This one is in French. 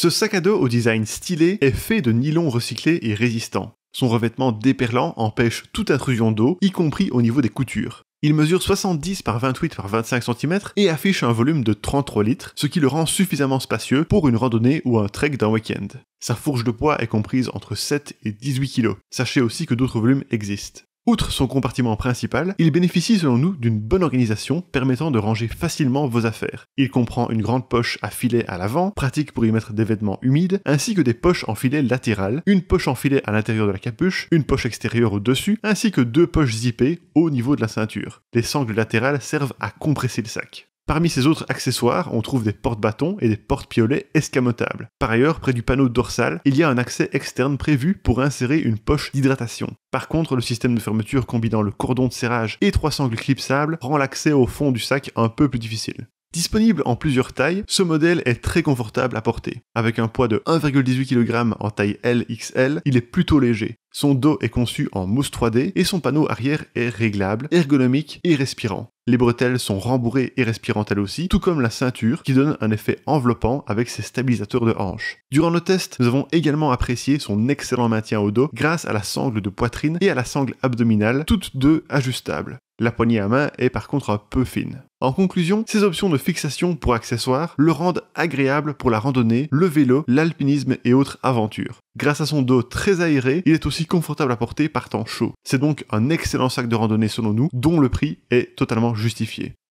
Ce sac à dos au design stylé est fait de nylon recyclé et résistant. Son revêtement déperlant empêche toute intrusion d'eau, y compris au niveau des coutures. Il mesure 70 par 28 par 25 cm et affiche un volume de 33 litres, ce qui le rend suffisamment spacieux pour une randonnée ou un trek d'un week-end. Sa fourche de poids est comprise entre 7 et 18 kg. Sachez aussi que d'autres volumes existent. Outre son compartiment principal, il bénéficie selon nous d'une bonne organisation permettant de ranger facilement vos affaires. Il comprend une grande poche à filet à l'avant, pratique pour y mettre des vêtements humides, ainsi que des poches en filet latérales, une poche en filet à l'intérieur de la capuche, une poche extérieure au-dessus, ainsi que deux poches zippées au niveau de la ceinture. Les sangles latérales servent à compresser le sac. Parmi ses autres accessoires, on trouve des porte-bâtons et des porte-piolets escamotables. Par ailleurs, près du panneau dorsal, il y a un accès externe prévu pour insérer une poche d'hydratation. Par contre, le système de fermeture combinant le cordon de serrage et trois sangles clipsables rend l'accès au fond du sac un peu plus difficile. Disponible en plusieurs tailles, ce modèle est très confortable à porter. Avec un poids de 1,18 kg en taille LXL, il est plutôt léger. Son dos est conçu en mousse 3D et son panneau arrière est réglable, ergonomique et respirant les bretelles sont rembourrées et respirantes elles aussi, tout comme la ceinture qui donne un effet enveloppant avec ses stabilisateurs de hanche. Durant le test, nous avons également apprécié son excellent maintien au dos grâce à la sangle de poitrine et à la sangle abdominale, toutes deux ajustables. La poignée à main est par contre un peu fine. En conclusion, ces options de fixation pour accessoires le rendent agréable pour la randonnée, le vélo, l'alpinisme et autres aventures. Grâce à son dos très aéré, il est aussi confortable à porter par temps chaud. C'est donc un excellent sac de randonnée selon nous, dont le prix est totalement justifié.